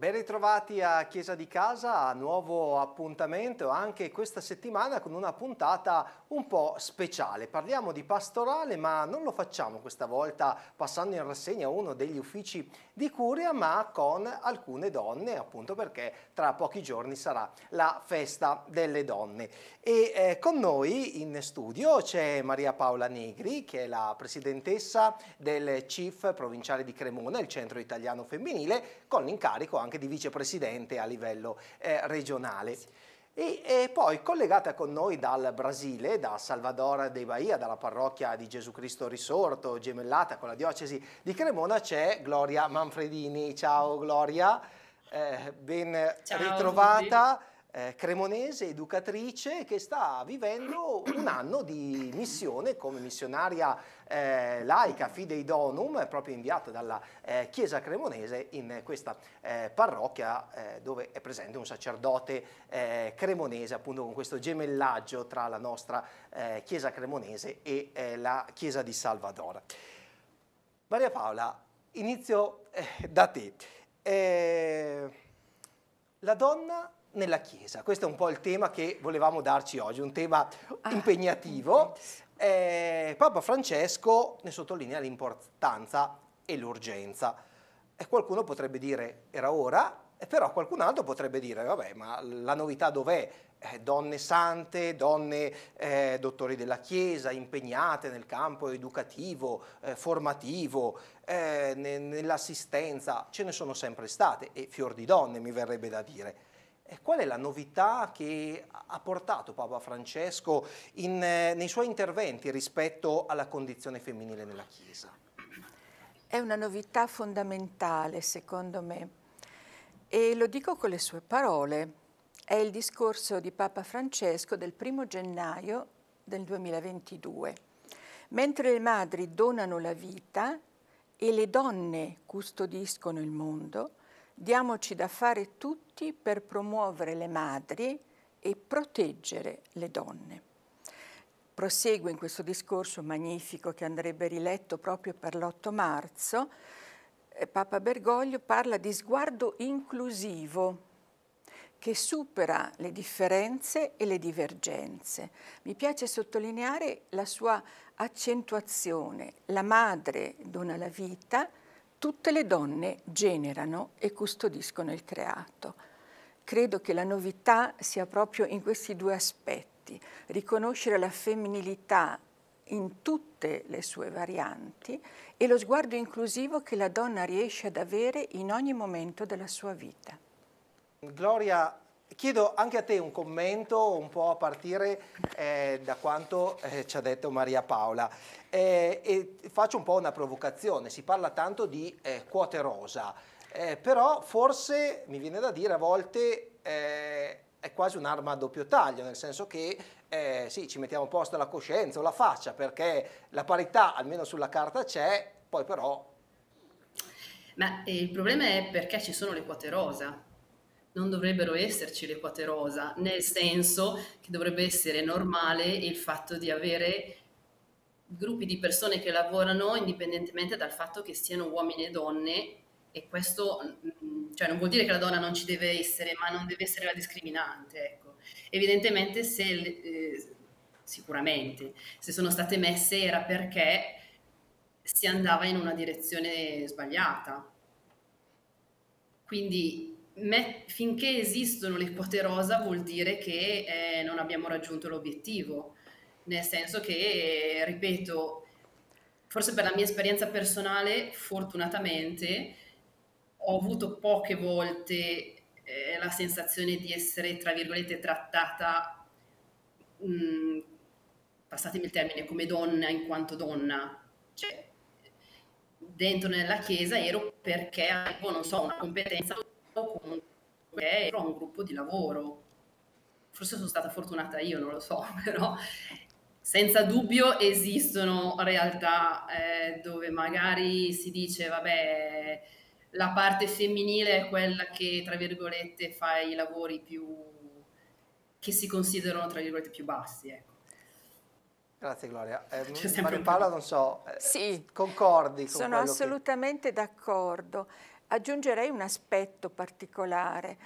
Ben ritrovati a Chiesa di Casa, nuovo appuntamento anche questa settimana con una puntata un po' speciale. Parliamo di pastorale ma non lo facciamo questa volta passando in rassegna uno degli uffici di Curia ma con alcune donne appunto perché tra pochi giorni sarà la festa delle donne. E eh, con noi in studio c'è Maria Paola Negri che è la presidentessa del CIF provinciale di Cremona, il centro italiano femminile, con l'incarico anche di vicepresidente a livello eh, regionale. Sì. E, e, poi collegata con noi dal Brasile, da Salvador de Bahia, dalla parrocchia di Gesù Cristo Risorto, gemellata con la diocesi di Cremona, c'è Gloria Manfredini. Ciao Gloria, eh, ben Ciao, ritrovata. Eh, cremonese, educatrice, che sta vivendo un anno di missione come missionaria eh, laica Fidei Donum, proprio inviata dalla eh, Chiesa Cremonese in questa eh, parrocchia eh, dove è presente un sacerdote eh, cremonese, appunto con questo gemellaggio tra la nostra eh, Chiesa Cremonese e la Chiesa di Salvador. Maria Paola, inizio da te. la donna nella Chiesa. Questo è un po' il tema che volevamo darci oggi, un tema ah, impegnativo, eh, Papa Francesco ne sottolinea l'importanza e l'urgenza. E qualcuno potrebbe dire era ora, però qualcun altro potrebbe dire vabbè ma la novità dov'è? Eh, donne sante, donne eh, dottori della Chiesa, impegnate nel campo educativo, eh, formativo, eh, ne, nell'assistenza, ce ne sono sempre state e fior di donne mi verrebbe da dire qual è la novità che ha portato Papa Francesco in, eh, nei suoi interventi rispetto alla condizione femminile nella Chiesa? È una novità fondamentale, secondo me, e lo dico con le sue parole. È il discorso di Papa Francesco del primo gennaio del 2022. Mentre le madri donano la vita e le donne custodiscono il mondo, diamoci da fare tutto tutti per promuovere le madri e proteggere le donne. Prosegue in questo discorso magnifico che andrebbe riletto proprio per l'8 marzo, eh, Papa Bergoglio parla di sguardo inclusivo che supera le differenze e le divergenze. Mi piace sottolineare la sua accentuazione. La madre dona la vita, tutte le donne generano e custodiscono il creato credo che la novità sia proprio in questi due aspetti, riconoscere la femminilità in tutte le sue varianti e lo sguardo inclusivo che la donna riesce ad avere in ogni momento della sua vita. Gloria, chiedo anche a te un commento un po' a partire eh, da quanto eh, ci ha detto Maria Paola eh, e faccio un po' una provocazione, si parla tanto di eh, quote rosa, eh, però forse mi viene da dire a volte eh, è quasi un'arma a doppio taglio, nel senso che eh, sì, ci mettiamo a posto la coscienza o la faccia perché la parità almeno sulla carta c'è, poi però... Ma eh, il problema è perché ci sono le quote rosa, non dovrebbero esserci le quote rosa, nel senso che dovrebbe essere normale il fatto di avere gruppi di persone che lavorano indipendentemente dal fatto che siano uomini e donne e questo mm, cioè, non vuol dire che la donna non ci deve essere, ma non deve essere la discriminante. Ecco. Evidentemente, se, eh, sicuramente, se sono state messe era perché si andava in una direzione sbagliata. Quindi me, finché esistono le quote rosa vuol dire che eh, non abbiamo raggiunto l'obiettivo, nel senso che, ripeto, forse per la mia esperienza personale, fortunatamente, ho avuto poche volte eh, la sensazione di essere, tra virgolette, trattata, mh, mm, passatemi il termine, come donna in quanto donna. Cioè, dentro nella chiesa ero perché avevo, non so, una competenza o comunque ero un gruppo di lavoro. Forse sono stata fortunata io, non lo so, però senza dubbio esistono realtà eh, dove magari si dice, vabbè, la parte femminile è quella che, tra virgolette, fa i lavori più che si considerano, tra virgolette, più bassi. Ecco. Grazie Gloria. Eh, C'è Mario Paola, non so, eh, sì, concordi con Sono assolutamente che... d'accordo. Aggiungerei un aspetto particolare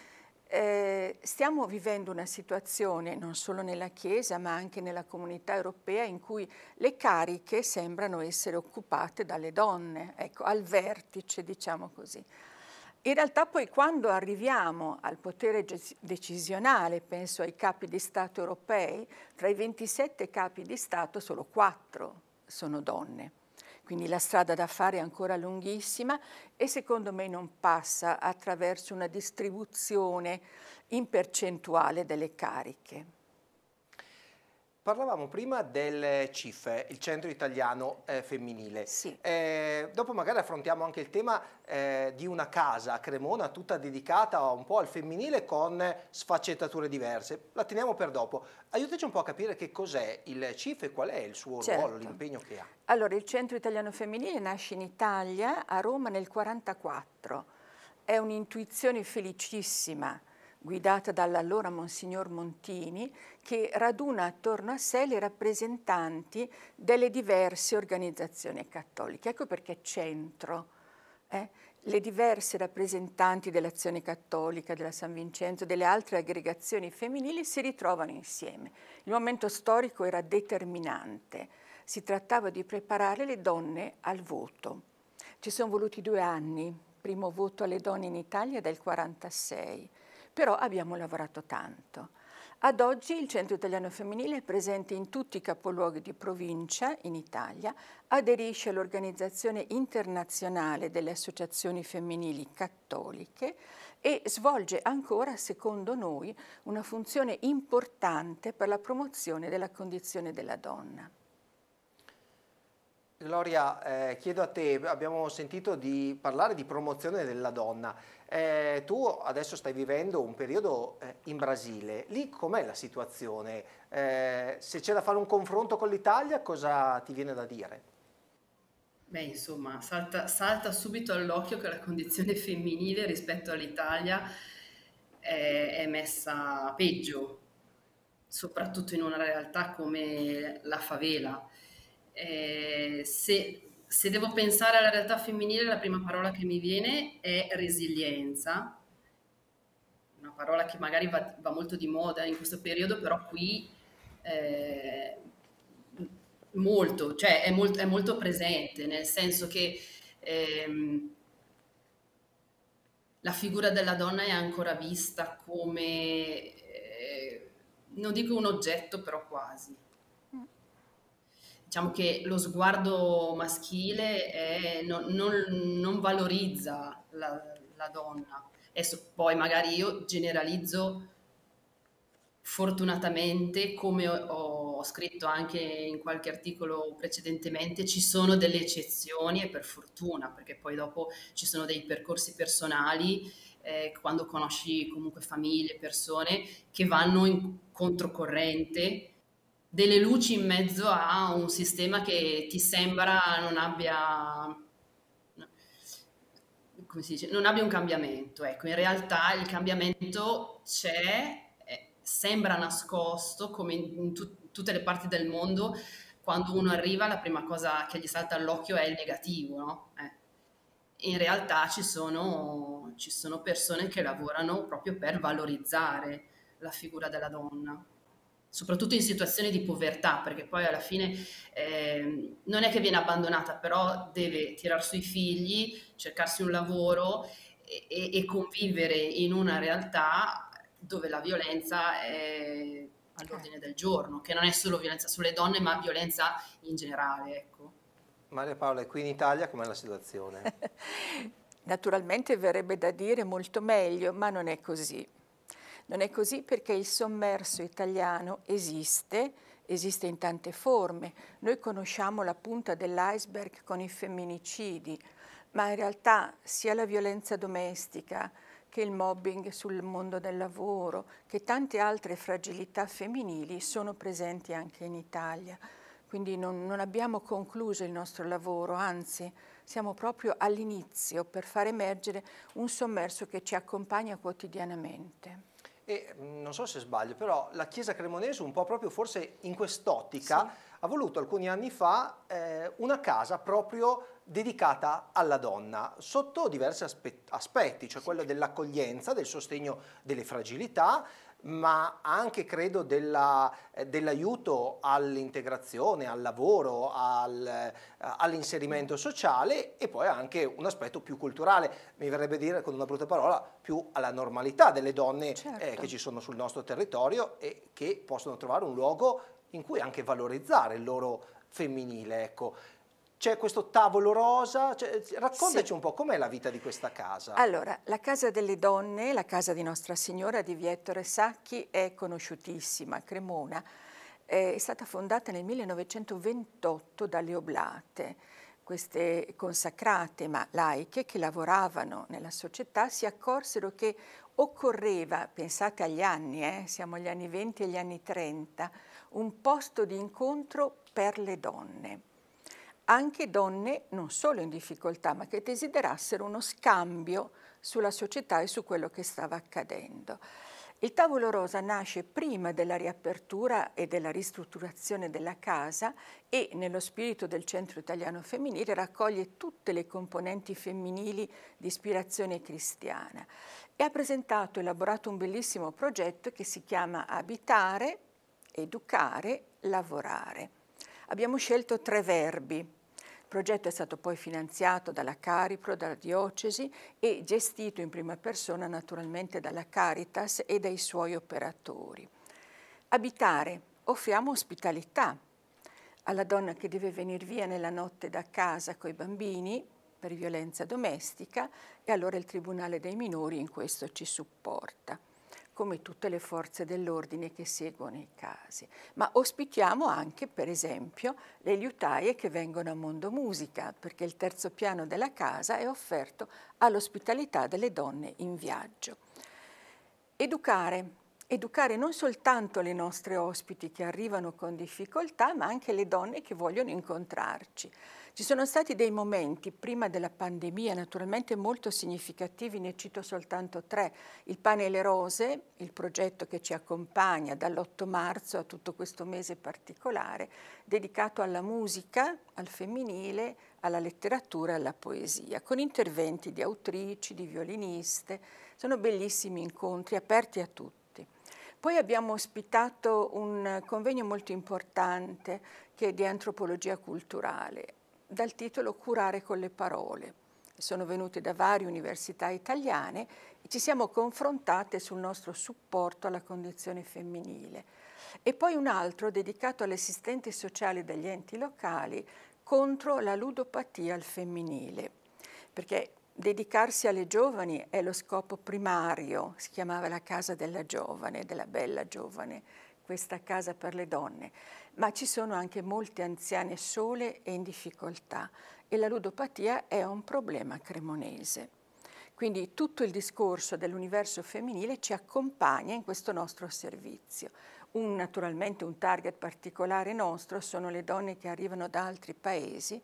eh, stiamo vivendo una situazione, non solo nella Chiesa, ma anche nella comunità europea, in cui le cariche sembrano essere occupate dalle donne, ecco, al vertice, diciamo così. In realtà poi quando arriviamo al potere decisionale, penso ai capi di Stato europei, tra i 27 capi di Stato solo 4 sono donne. Quindi la strada da fare è ancora lunghissima e secondo me non passa attraverso una distribuzione in percentuale delle cariche. Parlavamo prima del CIF, il Centro Italiano eh, Femminile. Sì. Eh, dopo magari affrontiamo anche il tema eh, di una casa a Cremona tutta dedicata un po' al femminile con sfaccettature diverse. La teniamo per dopo. Aiutaci un po' a capire che cos'è il CIF e qual è il suo certo. ruolo, l'impegno che ha. Allora, il Centro Italiano Femminile nasce in Italia, a Roma, nel 1944. È un'intuizione felicissima guidata dall'allora Monsignor Montini, che raduna attorno a sé le rappresentanti delle diverse organizzazioni cattoliche. Ecco perché centro. Eh? Le diverse rappresentanti dell'azione cattolica, della San Vincenzo, delle altre aggregazioni femminili si ritrovano insieme. Il momento storico era determinante. Si trattava di preparare le donne al voto. Ci sono voluti due anni, primo voto alle donne in Italia del 1946 però abbiamo lavorato tanto. Ad oggi il Centro Italiano Femminile è presente in tutti i capoluoghi di provincia in Italia, aderisce all'Organizzazione Internazionale delle Associazioni Femminili Cattoliche e svolge ancora, secondo noi, una funzione importante per la promozione della condizione della donna. Gloria, eh, chiedo a te, abbiamo sentito di parlare di promozione della donna. Eh, tu adesso stai vivendo un periodo eh, in Brasile, lì com'è la situazione? Eh, se c'è da fare un confronto con l'Italia, cosa ti viene da dire? Beh, insomma, salta, salta subito all'occhio che la condizione femminile rispetto all'Italia è, eh, è messa peggio, soprattutto in una realtà come la favela eh, se, se devo pensare alla realtà femminile, la prima parola che mi viene è resilienza, una parola che magari va, va molto di moda in questo periodo, però qui eh, molto, cioè è molto, è molto, presente, nel senso che ehm, la figura della donna è ancora vista come, eh, non dico un oggetto, però quasi diciamo che lo sguardo maschile è, non, non, non, valorizza la, la donna. Adesso poi magari io generalizzo fortunatamente, come ho, ho, scritto anche in qualche articolo precedentemente, ci sono delle eccezioni e per fortuna, perché poi dopo ci sono dei percorsi personali, eh, quando conosci comunque famiglie, persone che vanno in controcorrente delle luci in mezzo a un sistema che ti sembra non abbia come si dice, non abbia un cambiamento. Ecco, in realtà il cambiamento c'è, eh, sembra nascosto come in tut- tutte le parti del mondo. Quando uno arriva, la prima cosa che gli salta all'occhio è il negativo, no? eh. In realtà ci sono, ci sono persone che lavorano proprio per valorizzare la figura della donna soprattutto in situazioni di povertà, perché poi alla fine eh, non è che viene abbandonata, però deve tirar sui figli, cercarsi un lavoro e, e convivere in una realtà dove la violenza è all'ordine del giorno, che non è solo violenza sulle donne, ma violenza in generale. Ecco. Maria Paola, e qui in Italia com'è la situazione? Naturalmente verrebbe da dire molto meglio, ma non è così. Non è così perché il sommerso italiano esiste, esiste in tante forme. Noi conosciamo la punta dell'iceberg con i femminicidi, ma in realtà sia la violenza domestica che il mobbing sul mondo del lavoro, che tante altre fragilità femminili sono presenti anche in Italia. Quindi non, non abbiamo concluso il nostro lavoro, anzi siamo proprio all'inizio per far emergere un sommerso che ci accompagna quotidianamente e mm, non so se sbaglio, però la Chiesa cremonese un po' proprio forse in quest'ottica sì. ha voluto alcuni anni fa eh, una casa proprio dedicata alla donna sotto diversi aspetti, cioè quello dell'accoglienza, del sostegno delle fragilità, ma anche credo eh, dell'aiuto all'integrazione, al lavoro, al, eh, all'inserimento sociale e poi anche un aspetto più culturale, mi verrebbe dire con una brutta parola, più alla normalità delle donne eh, certo. eh, che ci sono sul nostro territorio e che possono trovare un luogo in cui anche valorizzare il loro femminile. Ecco c'è questo tavolo rosa, cioè, raccontaci sì. un po' com'è la vita di questa casa. Allora, la Casa delle Donne, la casa di Nostra Signora di Viettore Sacchi è conosciutissima, Cremona, è stata fondata nel 1928 dalle Oblate, queste consacrate ma laiche che lavoravano nella società si accorsero che occorreva, pensate agli anni, eh, siamo agli anni 20 e agli anni 30, un posto di incontro per le donne anche donne non solo in difficoltà, ma che desiderassero uno scambio sulla società e su quello che stava accadendo. Il tavolo rosa nasce prima della riapertura e della ristrutturazione della casa e nello spirito del Centro Italiano Femminile raccoglie tutte le componenti femminili di ispirazione cristiana e ha presentato e elaborato un bellissimo progetto che si chiama Abitare, Educare, Lavorare abbiamo scelto tre verbi. Il progetto è stato poi finanziato dalla Caripro, dalla Diocesi e gestito in prima persona naturalmente dalla Caritas e dai suoi operatori. Abitare, offriamo ospitalità alla donna che deve venire via nella notte da casa con i bambini per violenza domestica e allora il Tribunale dei minori in questo ci supporta come tutte le forze dell'ordine che seguono i casi. Ma ospitiamo anche, per esempio, le liutaie che vengono a Mondo Musica, perché il terzo piano della casa è offerto all'ospitalità delle donne in viaggio. Educare, educare non soltanto le nostre ospiti che arrivano con difficoltà, ma anche le donne che vogliono incontrarci. Ci sono stati dei momenti, prima della pandemia, naturalmente molto significativi, ne cito soltanto tre. Il pane e le rose, il progetto che ci accompagna dall'8 marzo a tutto questo mese particolare, dedicato alla musica, al femminile, alla letteratura e alla poesia, con interventi di autrici, di violiniste. Sono bellissimi incontri aperti a tutti. Poi abbiamo ospitato un convegno molto importante che è di antropologia culturale, dal titolo Curare con le parole. Sono venute da varie università italiane e ci siamo confrontate sul nostro supporto alla condizione femminile. E poi un altro dedicato all'assistente sociale degli enti locali contro la ludopatia al femminile, perché Dedicarsi alle giovani è lo scopo primario, si chiamava la casa della giovane, della bella giovane, questa casa per le donne, ma ci sono anche molte anziane sole e in difficoltà e la ludopatia è un problema cremonese. Quindi tutto il discorso dell'universo femminile ci accompagna in questo nostro servizio. Un, naturalmente un target particolare nostro sono le donne che arrivano da altri paesi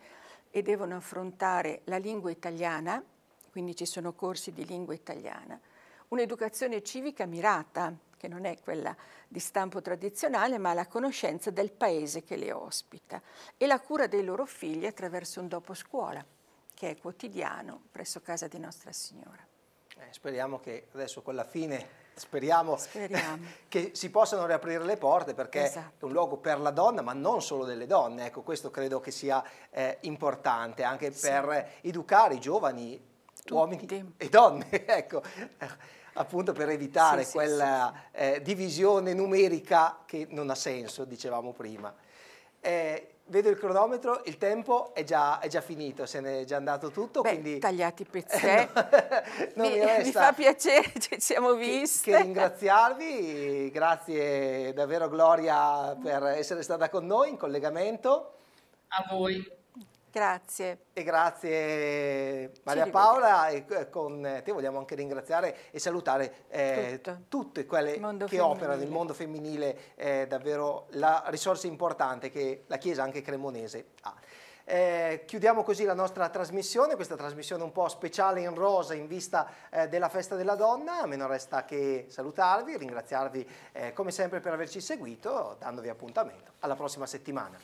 e devono affrontare la lingua italiana quindi ci sono corsi di lingua italiana, un'educazione civica mirata, che non è quella di stampo tradizionale, ma la conoscenza del paese che le ospita e la cura dei loro figli attraverso un dopo scuola, che è quotidiano presso casa di Nostra Signora. Eh, speriamo che adesso con la fine speriamo, speriamo. che si possano riaprire le porte perché esatto. è un luogo per la donna ma non solo delle donne, ecco questo credo che sia eh, importante anche sì. per educare i giovani tutti. uomini e donne, ecco, appunto per evitare sì, quella sì, sì. Eh, divisione numerica che non ha senso, dicevamo prima. Eh, vedo il cronometro, il tempo è già, è già, finito, se n'è già andato tutto. Beh, quindi... tagliati i pezzetti. no, eh. mi, mi, fa piacere, ci siamo visti. Che, che, ringraziarvi, grazie davvero Gloria per essere stata con noi in collegamento. A voi. Grazie. E grazie Maria Paola e con te vogliamo anche ringraziare e salutare eh, tutte quelle che operano nel mondo femminile, è davvero la risorsa importante che la Chiesa anche cremonese ha. Eh, chiudiamo così la nostra trasmissione, questa trasmissione un po' speciale in rosa in vista eh, della festa della donna, a me non resta che salutarvi, ringraziarvi eh, come sempre per averci seguito, dandovi appuntamento alla prossima settimana.